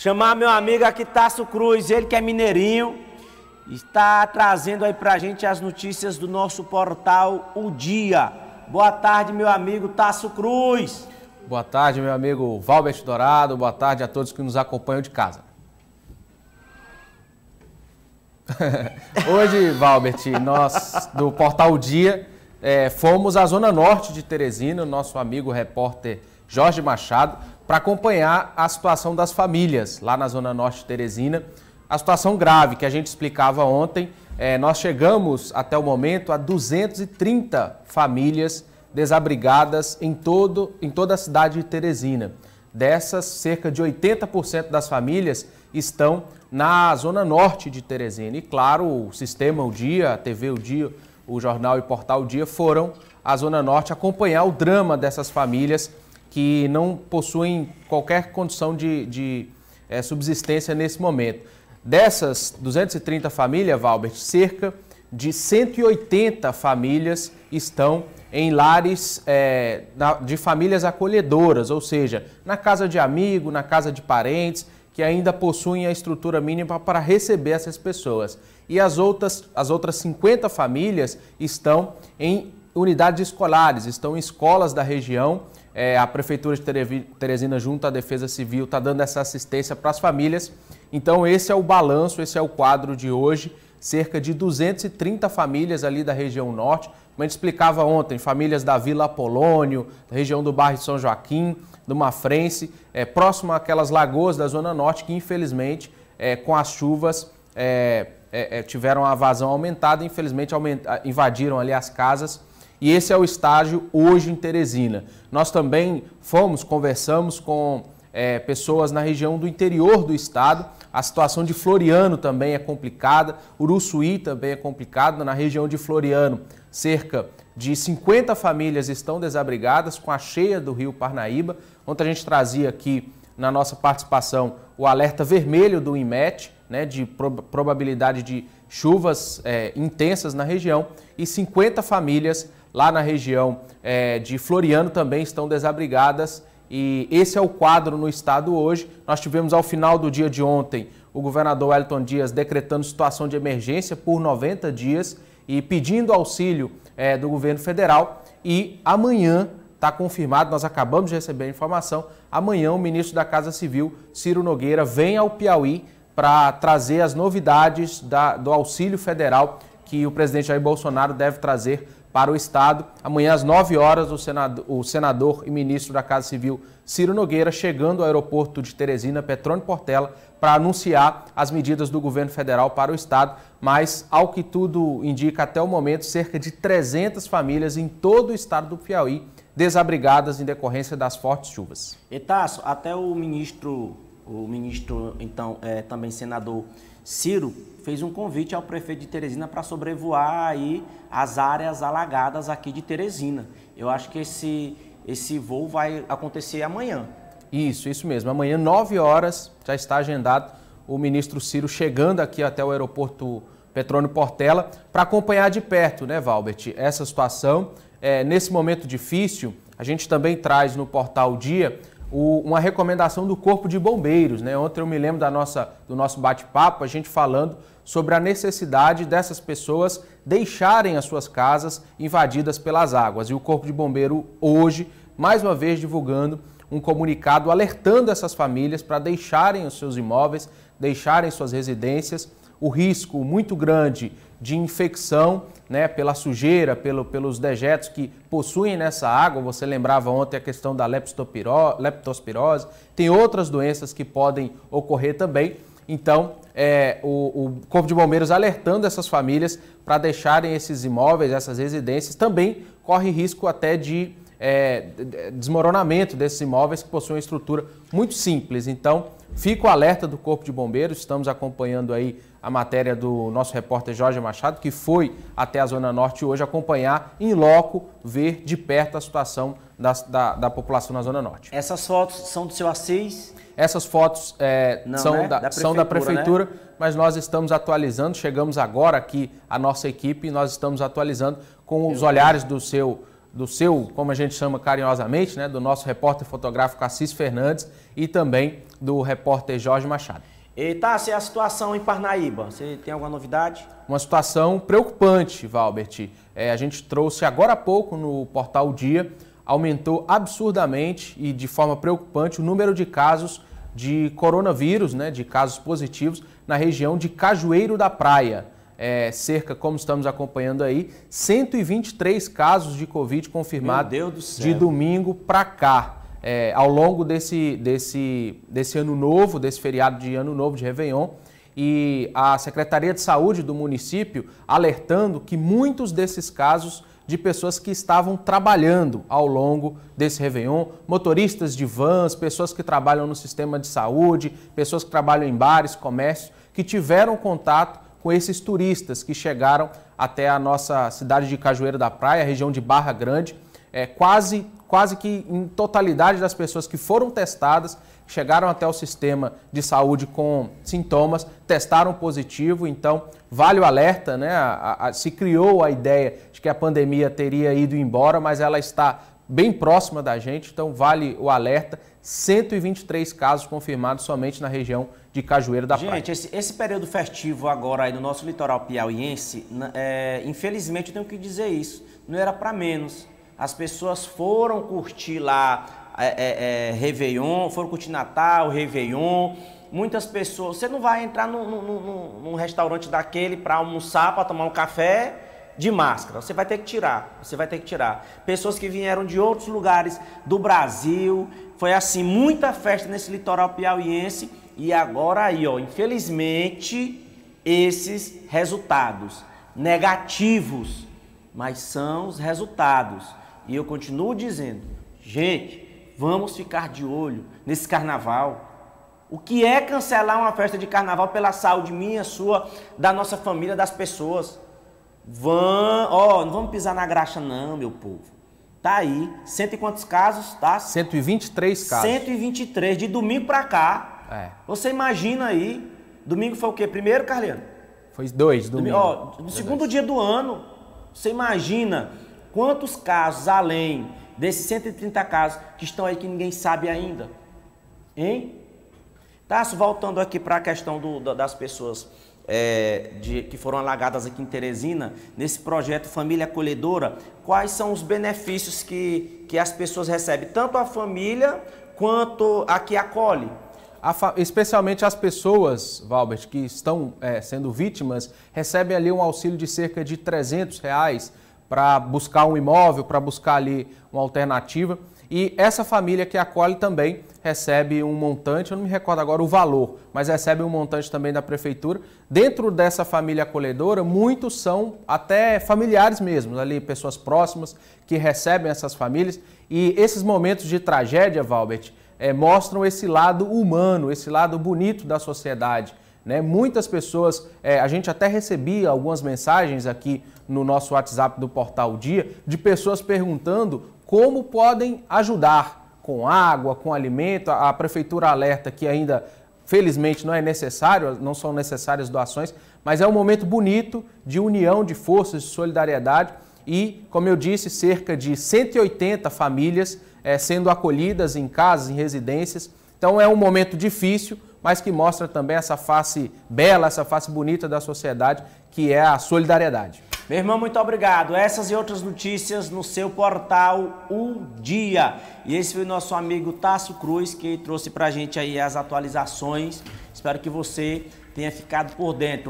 Chamar meu amigo aqui, Tasso Cruz, ele que é mineirinho, está trazendo aí para a gente as notícias do nosso portal O Dia. Boa tarde, meu amigo Tasso Cruz. Boa tarde, meu amigo Valbert Dourado. Boa tarde a todos que nos acompanham de casa. Hoje, Valbert, nós do Portal O Dia é, fomos à Zona Norte de Teresina. O nosso amigo repórter Jorge Machado, para acompanhar a situação das famílias lá na Zona Norte de Teresina. A situação grave que a gente explicava ontem, é, nós chegamos até o momento a 230 famílias desabrigadas em, todo, em toda a cidade de Teresina. Dessas, cerca de 80% das famílias estão na zona norte de Teresina. E claro, o Sistema O Dia, a TV O Dia, o jornal e portal O Dia foram à zona norte acompanhar o drama dessas famílias que não possuem qualquer condição de, de é, subsistência nesse momento. Dessas 230 famílias, Valbert, cerca de 180 famílias estão em lares é, de famílias acolhedoras, ou seja, na casa de amigo, na casa de parentes, que ainda possuem a estrutura mínima para receber essas pessoas. E as outras, as outras 50 famílias estão em unidades escolares, estão em escolas da região. É, a Prefeitura de Teresina, junto à Defesa Civil, está dando essa assistência para as famílias. Então, esse é o balanço, esse é o quadro de hoje. Cerca de 230 famílias ali da região norte. Como a gente explicava ontem, famílias da Vila Apolônio, da região do bairro de São Joaquim, do Mafrense, é, próximo àquelas lagoas da Zona Norte que, infelizmente, é, com as chuvas, é, é, é tiveram a vazão aumentada. Infelizmente, aumenta, invadiram ali as casas e esse é o estágio hoje em Teresina. Nós também fomos, conversamos com é, pessoas na região do interior do estado. A situação de Floriano também é complicada, Uruçuí também é complicada. Na região de Floriano, cerca de 50 famílias estão desabrigadas com a cheia do rio Parnaíba. Ontem a gente trazia aqui na nossa participação o alerta vermelho do IMET, né, de probabilidade de chuvas é, intensas na região, e 50 famílias lá na região é, de Floriano também estão desabrigadas. E esse é o quadro no estado hoje. Nós tivemos ao final do dia de ontem o governador Wellington Dias decretando situação de emergência por 90 dias e pedindo auxílio é, do governo federal. E amanhã está confirmado, nós acabamos de receber a informação, amanhã o ministro da Casa Civil, Ciro Nogueira, vem ao Piauí para trazer as novidades da, do auxílio federal que o presidente Jair Bolsonaro deve trazer para o Estado. Amanhã, às 9 horas, o senador, o senador e ministro da Casa Civil, Ciro Nogueira, chegando ao aeroporto de Teresina, Petrone Portela, para anunciar as medidas do governo federal para o Estado. Mas, ao que tudo indica até o momento, cerca de 300 famílias em todo o estado do Piauí desabrigadas em decorrência das fortes chuvas. Etasso, até o ministro o ministro, então, é, também senador Ciro, fez um convite ao prefeito de Teresina para sobrevoar aí as áreas alagadas aqui de Teresina. Eu acho que esse, esse voo vai acontecer amanhã. Isso, isso mesmo. Amanhã, 9 horas, já está agendado o ministro Ciro chegando aqui até o aeroporto Petrônio Portela para acompanhar de perto, né, Valbert, essa situação. É, nesse momento difícil, a gente também traz no portal Dia o, uma recomendação do Corpo de Bombeiros. Né? Ontem eu me lembro da nossa, do nosso bate-papo, a gente falando sobre a necessidade dessas pessoas deixarem as suas casas invadidas pelas águas. E o Corpo de Bombeiro hoje, mais uma vez, divulgando um comunicado alertando essas famílias para deixarem os seus imóveis, deixarem suas residências o risco muito grande de infecção né, pela sujeira, pelo, pelos dejetos que possuem nessa água. Você lembrava ontem a questão da leptospirose. Tem outras doenças que podem ocorrer também. Então, é, o, o, Corpo de Bombeiros alertando essas famílias para deixarem esses imóveis, essas residências, também corre risco até de é, desmoronamento desses imóveis que possuem uma estrutura muito simples. Então, fica o alerta do Corpo de Bombeiros, estamos acompanhando aí a matéria do nosso repórter Jorge Machado, que foi até a Zona Norte hoje acompanhar em loco, ver de perto a situação da, da, da população na Zona Norte. Essas fotos são do seu Assis? Essas fotos é, Não, são, né? da, da são da prefeitura, né? mas nós estamos atualizando. Chegamos agora aqui, a nossa equipe, nós estamos atualizando com os olhares do seu do seu, como a gente chama carinhosamente, né, do nosso repórter fotográfico Assis Fernandes e também do repórter Jorge Machado. E tá, se a situação em Parnaíba, você tem alguma novidade? Uma situação preocupante, Valbert. É, a gente trouxe agora há pouco no portal Dia, aumentou absurdamente e de forma preocupante o número de casos de coronavírus, né, de casos positivos, na região de Cajueiro da Praia é, cerca, como estamos acompanhando aí, 123 casos de Covid confirmados do de domingo para cá. É, ao longo desse, desse, desse ano novo, desse feriado de ano novo de Réveillon, e a Secretaria de Saúde do município alertando que muitos desses casos de pessoas que estavam trabalhando ao longo desse Réveillon, motoristas de vans, pessoas que trabalham no sistema de saúde, pessoas que trabalham em bares, comércio, que tiveram contato com esses turistas que chegaram até a nossa cidade de Cajueiro da Praia, região de Barra Grande. É, quase, quase que em totalidade das pessoas que foram testadas, chegaram até o sistema de saúde com sintomas, testaram positivo, então vale o alerta, né? A, a, se criou a ideia de que a pandemia teria ido embora, mas ela está bem próxima da gente, então vale o alerta. 123 casos confirmados somente na região de Cajueiro da Gente, Praia. Gente, esse, esse, período festivo agora aí no nosso litoral piauiense, é, infelizmente eu tenho que dizer isso, não era para menos. As pessoas foram curtir lá é, é, é, Réveillon, foram curtir Natal, Réveillon. Muitas pessoas. Você não vai entrar num, num, num, num restaurante daquele para almoçar, para tomar um café de máscara. Você vai ter que tirar, você vai ter que tirar. Pessoas que vieram de outros lugares do Brasil, foi assim, muita festa nesse litoral piauiense e agora aí, ó, infelizmente, esses resultados negativos, mas são os resultados. E eu continuo dizendo, gente, vamos ficar de olho nesse carnaval. O que é cancelar uma festa de carnaval pela saúde minha, sua, da nossa família, das pessoas? Vão, ó, não vamos pisar na graxa não, meu povo. Tá aí, cento e quantos casos, tá? 123 casos. 123, de domingo pra cá. É. Você imagina aí, domingo foi o quê? Primeiro, Carleiro? Foi dois, domingo. domingo ó, no segundo dia do ano, você imagina quantos casos além desses 130 casos que estão aí que ninguém sabe ainda? Hein? Tá, voltando aqui para a questão do, das pessoas é, de, que foram alagadas aqui em Teresina, nesse projeto Família Acolhedora, quais são os benefícios que, que as pessoas recebem, tanto a família quanto a que acolhe? A especialmente as pessoas, Valbert, que estão é, sendo vítimas, recebem ali um auxílio de cerca de 300 reais para buscar um imóvel, para buscar ali uma alternativa. E essa família que acolhe também recebe um montante, eu não me recordo agora o valor, mas recebe um montante também da prefeitura. Dentro dessa família acolhedora, muitos são até familiares mesmo, ali pessoas próximas que recebem essas famílias. E esses momentos de tragédia, Valbert, é, mostram esse lado humano, esse lado bonito da sociedade né? Muitas pessoas, é, a gente até recebia algumas mensagens aqui no nosso WhatsApp do Portal Dia de pessoas perguntando como podem ajudar com água, com alimento. A, prefeitura alerta que ainda, felizmente, não é necessário, não são necessárias doações, mas é um momento bonito de união, de forças, de solidariedade e, como eu disse, cerca de 180 famílias é, sendo acolhidas em casas, em residências. Então é um momento difícil, mas que mostra também essa face bela, essa face bonita da sociedade, que é a solidariedade. Meu irmão, muito obrigado. Essas e outras notícias no seu portal O Dia. E esse foi o nosso amigo Tássio Cruz, que trouxe para gente aí as atualizações. Espero que você tenha ficado por dentro.